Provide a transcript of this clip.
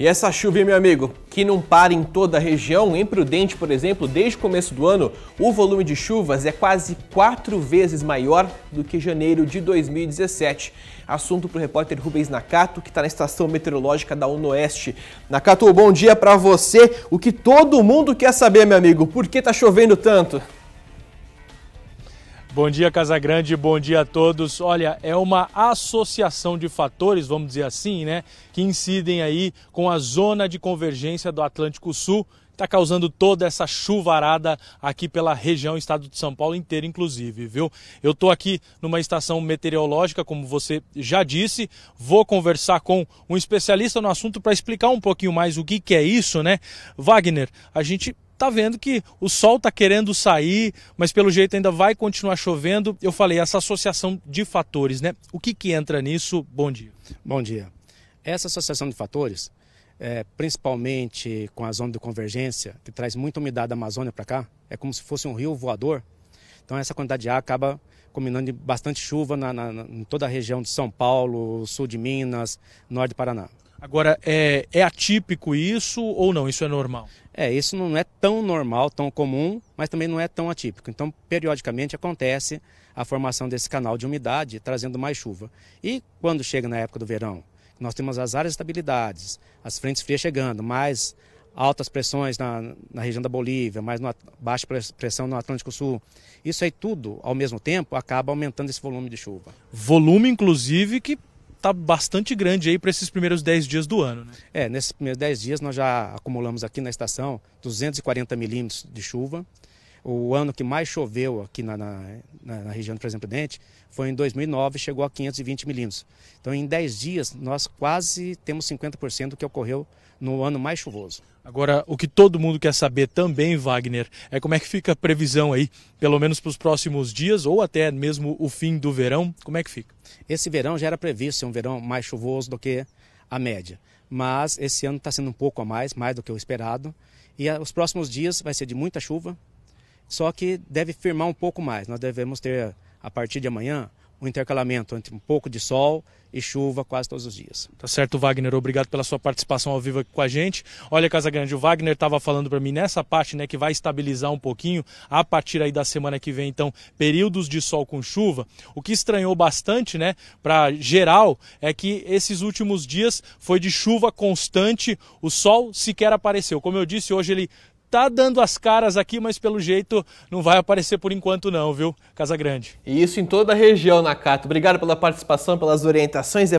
E essa chuva, meu amigo, que não para em toda a região, em Prudente, por exemplo, desde o começo do ano, o volume de chuvas é quase quatro vezes maior do que janeiro de 2017. Assunto para o repórter Rubens Nakato, que está na estação meteorológica da Unoeste. Nakato, bom dia para você. O que todo mundo quer saber, meu amigo, por que está chovendo tanto? Bom dia, Casagrande, bom dia a todos. Olha, é uma associação de fatores, vamos dizer assim, né, que incidem aí com a zona de convergência do Atlântico Sul está causando toda essa chuvarada aqui pela região, estado de São Paulo inteiro, inclusive, viu? Eu estou aqui numa estação meteorológica, como você já disse, vou conversar com um especialista no assunto para explicar um pouquinho mais o que, que é isso, né? Wagner, a gente tá vendo que o sol tá querendo sair, mas pelo jeito ainda vai continuar chovendo. Eu falei essa associação de fatores, né? O que que entra nisso? Bom dia. Bom dia. Essa associação de fatores, é, principalmente com a zona de convergência, que traz muita umidade da Amazônia para cá, é como se fosse um rio voador. Então essa quantidade de ar acaba combinando bastante chuva na, na, na, em toda a região de São Paulo, sul de Minas, norte do Paraná. Agora, é, é atípico isso ou não? Isso é normal? É, isso não é tão normal, tão comum, mas também não é tão atípico. Então, periodicamente acontece a formação desse canal de umidade, trazendo mais chuva. E quando chega na época do verão, nós temos as áreas de estabilidades, as frentes frias chegando, mais altas pressões na, na região da Bolívia, mais no, baixa pressão no Atlântico Sul. Isso aí tudo, ao mesmo tempo, acaba aumentando esse volume de chuva. Volume, inclusive, que tá bastante grande aí para esses primeiros 10 dias do ano. Né? É, nesses primeiros 10 dias nós já acumulamos aqui na estação 240 milímetros de chuva. O ano que mais choveu aqui na, na, na região do Presidente Prudente foi em 2009, chegou a 520 milímetros. Então, em 10 dias, nós quase temos 50% do que ocorreu no ano mais chuvoso. Agora, o que todo mundo quer saber também, Wagner, é como é que fica a previsão aí, pelo menos para os próximos dias ou até mesmo o fim do verão, como é que fica? Esse verão já era previsto ser um verão mais chuvoso do que a média, mas esse ano está sendo um pouco a mais, mais do que o esperado, e ah, os próximos dias vai ser de muita chuva, só que deve firmar um pouco mais. Nós devemos ter, a partir de amanhã, um intercalamento entre um pouco de sol e chuva quase todos os dias. Tá certo, Wagner. Obrigado pela sua participação ao vivo aqui com a gente. Olha, Casagrande, o Wagner estava falando para mim nessa parte, né, que vai estabilizar um pouquinho a partir aí da semana que vem, então, períodos de sol com chuva. O que estranhou bastante, né, para geral, é que esses últimos dias foi de chuva constante, o sol sequer apareceu. Como eu disse, hoje ele tá dando as caras aqui, mas pelo jeito não vai aparecer por enquanto não, viu? Casa Grande. E isso em toda a região, Nakato. Obrigado pela participação, pelas orientações.